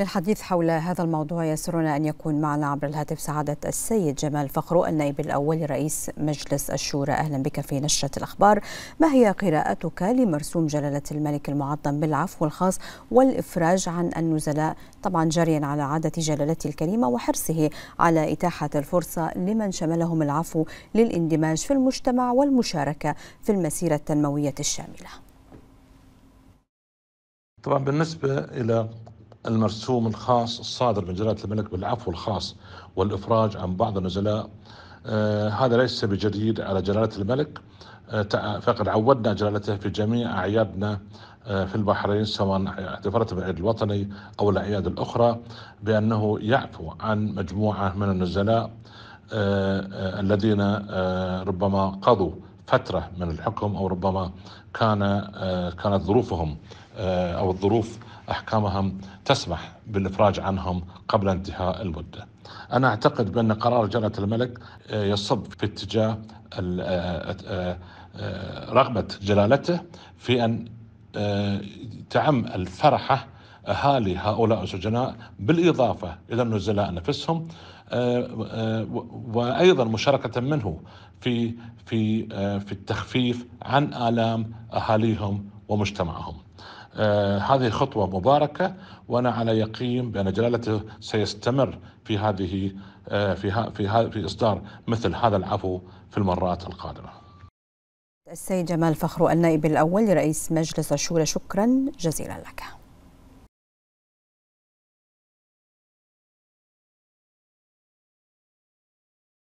للحديث حول هذا الموضوع يسرنا أن يكون معنا عبر الهاتف سعادة السيد جمال فخرو النائب الأول رئيس مجلس الشورى أهلا بك في نشرة الأخبار ما هي قراءتك لمرسوم جلالة الملك المعظم بالعفو الخاص والإفراج عن النزلاء طبعا جريا على عادة جلالته الكريمة وحرصه على إتاحة الفرصة لمن شملهم العفو للاندماج في المجتمع والمشاركة في المسيرة التنموية الشاملة طبعا بالنسبة إلى المرسوم الخاص الصادر من جلالة الملك بالعفو الخاص والإفراج عن بعض النزلاء آه هذا ليس بجديد على جلالة الملك آه فقد عودنا جلالته في جميع أعيادنا آه في البحرين سواء احتفلت بالعيد الوطني أو الأعياد الأخرى بأنه يعفو عن مجموعة من النزلاء آه، آه، الذين آه، ربما قضوا فترة من الحكم أو ربما كان كانت ظروفهم أو الظروف أحكامهم تسمح بالإفراج عنهم قبل انتهاء المدة أنا أعتقد بأن قرار جلالة الملك آه، يصب في اتجاه آه، آه، رغبة جلالته في أن تعم الفرحة أهالي هؤلاء السجناء بالإضافة إلى النزلاء نفسهم وايضا مشاركه منه في في في التخفيف عن الام اهاليهم ومجتمعهم. آه، هذه خطوة مباركة وأنا على يقين بأن جلالته سيستمر في هذه آه، في في في إصدار مثل هذا العفو في المرات القادمة. السيد جمال فخر النائب الأول لرئيس مجلس الشورى شكرا جزيلا لك.